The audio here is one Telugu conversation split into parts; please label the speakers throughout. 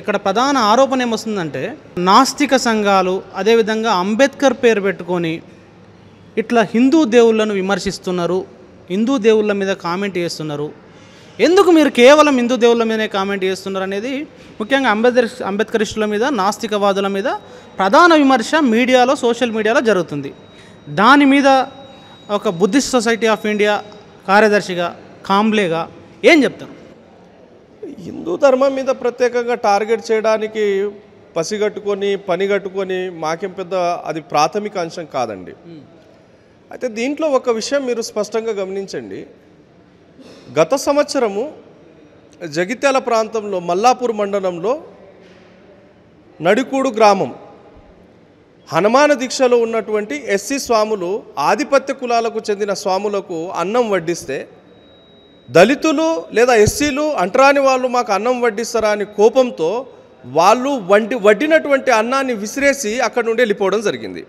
Speaker 1: ఇక్కడ ప్రధాన ఆరోపణ ఏమొస్తుందంటే నాస్తిక సంఘాలు అదేవిధంగా అంబేద్కర్ పేరు పెట్టుకొని ఇట్లా హిందూ దేవుళ్ళను విమర్శిస్తున్నారు హిందూ దేవుళ్ళ మీద కామెంట్ చేస్తున్నారు ఎందుకు మీరు కేవలం హిందూ దేవుళ్ళ మీదనే కామెంట్ చేస్తున్నారు అనేది ముఖ్యంగా అంబేద్కర్ అంబేద్కరిస్టుల మీద నాస్తికవాదుల మీద ప్రధాన విమర్శ మీడియాలో సోషల్ మీడియాలో జరుగుతుంది దాని మీద ఒక బుద్ధిస్ట్ సొసైటీ ఆఫ్ ఇండియా కార్యదర్శిగా కాంబ్లేగా ఏం చెప్తారు
Speaker 2: హిందూ ధర్మం మీద ప్రత్యేకంగా టార్గెట్ చేయడానికి పసిగట్టుకొని పని కట్టుకొని మాకేం పెద్ద అది ప్రాథమిక అంశం కాదండి అయితే దీంట్లో ఒక విషయం మీరు స్పష్టంగా గమనించండి గత సంవత్సరము జగిత్యాల ప్రాంతంలో మల్లాపూర్ మండలంలో నడికూడు గ్రామం హనుమాన దీక్షలో ఉన్నటువంటి ఎస్సీ స్వాములు ఆధిపత్య కులాలకు చెందిన స్వాములకు అన్నం వడ్డిస్తే దళితులు లేదా ఎస్సీలు అంటరాని వాళ్ళు మాకు అన్నం వడ్డిస్తారా అని కోపంతో వాళ్ళు వండి వడ్డినటువంటి అన్నాన్ని విసిరేసి అక్కడి నుండి వెళ్ళిపోవడం జరిగింది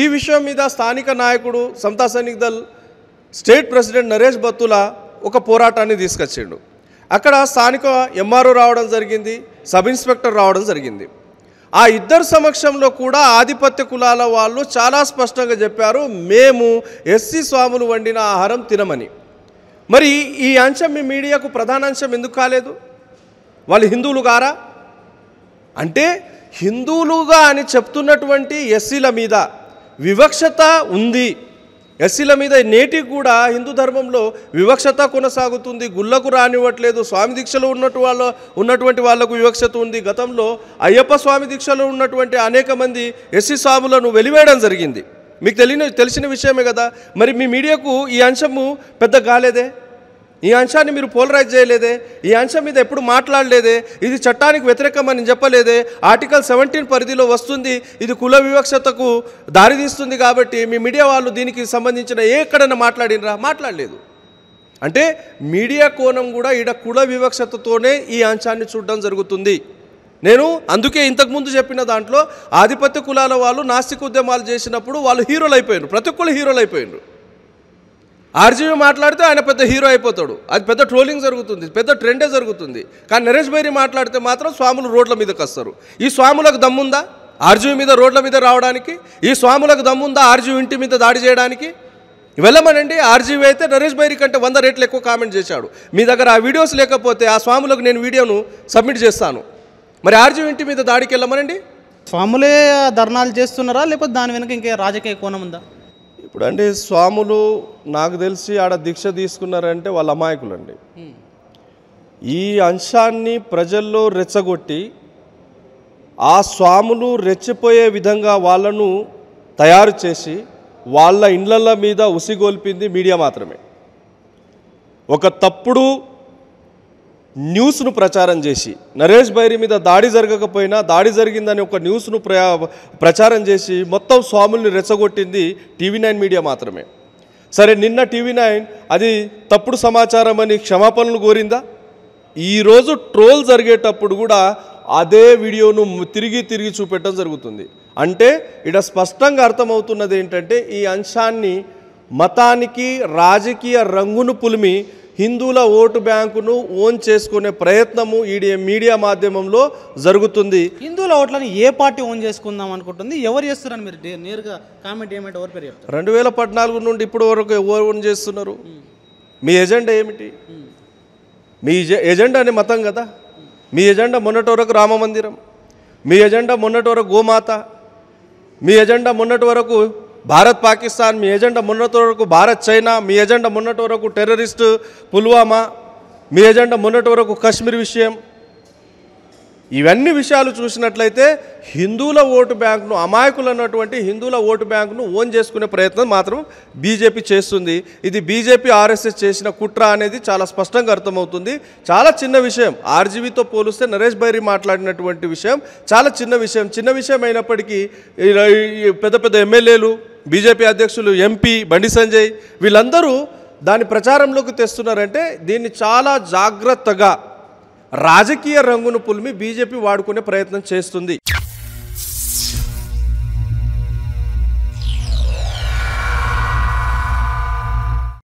Speaker 2: ఈ విషయం మీద స్థానిక నాయకుడు సమతా సైనిక దళ్ స్టేట్ ప్రెసిడెంట్ నరేష్ బత్తుల ఒక పోరాటాన్ని తీసుకొచ్చాడు అక్కడ స్థానిక ఎంఆర్ఓ రావడం జరిగింది సబ్ ఇన్స్పెక్టర్ రావడం జరిగింది ఆ ఇద్దరు సమక్షంలో కూడా ఆధిపత్య కులాల వాళ్ళు చాలా స్పష్టంగా చెప్పారు మేము ఎస్సీ స్వాములు వండిన ఆహారం తినమని మరి ఈ అంశం మీ మీడియాకు ప్రధాన అంశం ఎందుకు కాలేదు వాళ్ళు హిందువులు గారా అంటే హిందువులుగా అని చెప్తున్నటువంటి ఎస్సీల మీద వివక్షత ఉంది ఎస్సీల మీద నేటి కూడా హిందూ ధర్మంలో వివక్షత కొనసాగుతుంది గుళ్ళకు రానివ్వట్లేదు స్వామి దీక్షలో ఉన్నట్టు వాళ్ళ ఉన్నటువంటి వాళ్లకు వివక్షత ఉంది గతంలో అయ్యప్ప స్వామి దీక్షలో ఉన్నటువంటి అనేక మంది ఎస్సీ స్వాములను వెలివేయడం జరిగింది మీకు తెలియని తెలిసిన విషయమే కదా మరి మీ మీడియాకు ఈ అంశము పెద్ద గాలేదే ఈ అంశాన్ని మీరు పోలరైజ్ చేయలేదే ఈ అంశం మీద ఎప్పుడు మాట్లాడలేదే ఇది చట్టానికి వ్యతిరేకం అని చెప్పలేదే ఆర్టికల్ సెవెంటీన్ పరిధిలో వస్తుంది ఇది కుల వివక్షతకు దారితీస్తుంది కాబట్టి మీ మీడియా వాళ్ళు దీనికి సంబంధించిన ఎక్కడన్నా మాట్లాడినరా మాట్లాడలేదు అంటే మీడియా కోణం కూడా ఈడ కుల వివక్షతతోనే ఈ అంశాన్ని చూడడం జరుగుతుంది నేను అందుకే ఇంతకుముందు చెప్పిన దాంట్లో ఆధిపత్య కులాల వాళ్ళు నాస్తిక ఉద్యమాలు చేసినప్పుడు వాళ్ళు హీరోలు అయిపోయారు ప్రతి ఒక్కళ్ళు హీరోలు అయిపోయినారు ఆర్జీవి మాట్లాడితే ఆయన పెద్ద హీరో అయిపోతాడు అది పెద్ద ట్రోలింగ్ జరుగుతుంది పెద్ద ట్రెండే జరుగుతుంది కానీ నరేష్ భైరి మాట్లాడితే మాత్రం స్వాములు రోడ్ల మీదకి వస్తారు ఈ స్వాములకు దమ్ముందా ఆర్జీవి మీద రోడ్ల మీద రావడానికి ఈ స్వాములకు దమ్ముందా ఆర్జీవి ఇంటి మీద దాడి చేయడానికి వెళ్ళమనండి ఆర్జీవి అయితే నరేష్ భైరి కంటే వంద రేట్లు ఎక్కువ కామెంట్ చేశాడు మీ దగ్గర ఆ వీడియోస్ లేకపోతే ఆ స్వాములకు
Speaker 1: నేను వీడియోను సబ్మిట్ చేస్తాను మరి ఆర్జీవి ఇంటి మీద దాడికి వెళ్ళమనండి స్వాములే ధర్నాలు చేస్తున్నారా లేకపోతే దాని వెనుక ఇంకే రాజకీయ కోణం ఉందా
Speaker 2: ఇప్పుడు అంటే స్వాములు నాకు తెలిసి ఆడ దీక్ష తీసుకున్నారంటే వాళ్ళ అమాయకులండి ఈ అంశాన్ని ప్రజల్లో రెచ్చగొట్టి ఆ స్వాములు రెచ్చిపోయే విధంగా వాళ్ళను తయారు చేసి వాళ్ళ ఇండ్ల మీద ఉసిగోల్పింది మీడియా మాత్రమే ఒక తప్పుడు న్యూస్ను ప్రచారం చేసి నరేష్ బైరి మీద దాడి జరగకపోయినా దాడి జరిగిందని ఒక న్యూస్ను ప్రచారం చేసి మొత్తం స్వాముల్ని రెచ్చగొట్టింది టీవీ నైన్ మీడియా మాత్రమే సరే నిన్న టీవీ నైన్ అది తప్పుడు సమాచారం అని క్షమాపణలు కోరిందా ఈరోజు ట్రోల్ జరిగేటప్పుడు కూడా అదే వీడియోను తిరిగి తిరిగి చూపెట్టడం జరుగుతుంది అంటే ఇక్కడ స్పష్టంగా అర్థమవుతున్నది ఏంటంటే ఈ అంశాన్ని మతానికి రాజకీయ రంగును పులిమి హిందువుల ఓటు బ్యాంకును ఓన్ చేసుకునే ప్రయత్నము ఈ మీడియా మాధ్యమంలో జరుగుతుంది హిందువుల ఓట్లను ఏ పార్టీ ఓన్ చేసుకుందాం
Speaker 1: అనుకుంటుంది ఎవరు చేస్తున్నారు మీరు నేరుగా కామెంట్ ఏమంటే ఎవరు
Speaker 2: రెండు వేల పద్నాలుగు నుండి ఇప్పుడు వరకు ఎవరు ఓన్ చేస్తున్నారు మీ ఎజెండా ఏమిటి మీ ఎజెండా అనే మతం కదా మీ ఎజెండా మొన్నటి వరకు రామ మందిరం మీ ఎజెండా మొన్నటి వరకు గోమాత మీ ఎజెండా మొన్నటి వరకు భారత్ పాకిస్తాన్ మీ ఎజెండా మొన్నటి వరకు భారత్ చైనా మీ ఎజెండా మొన్నటి వరకు టెర్రరిస్ట్ పుల్వామా మీ ఎజెండా మొన్నటి వరకు కశ్మీర్ విషయం ఇవన్నీ విషయాలు చూసినట్లయితే హిందువుల ఓటు బ్యాంకును అమాయకులు అన్నటువంటి హిందువుల ఓటు బ్యాంకును ఓన్ చేసుకునే ప్రయత్నం మాత్రం బీజేపీ చేస్తుంది ఇది బీజేపీ ఆర్ఎస్ఎస్ చేసిన కుట్ర అనేది చాలా స్పష్టంగా అర్థమవుతుంది చాలా చిన్న విషయం ఆర్జీబీతో పోలిస్తే నరేష్ బైరీ మాట్లాడినటువంటి విషయం చాలా చిన్న విషయం చిన్న విషయం అయినప్పటికీ పెద్ద పెద్ద ఎమ్మెల్యేలు బీజేపీ అధ్యక్షులు ఎంపీ బండి సంజయ్ వీళ్ళందరూ దాని ప్రచారంలోకి తెస్తున్నారంటే దీన్ని చాలా జాగ్రత్తగా రాజకీయ రంగును పులిమి బీజేపీ వాడుకునే ప్రయత్నం చేస్తుంది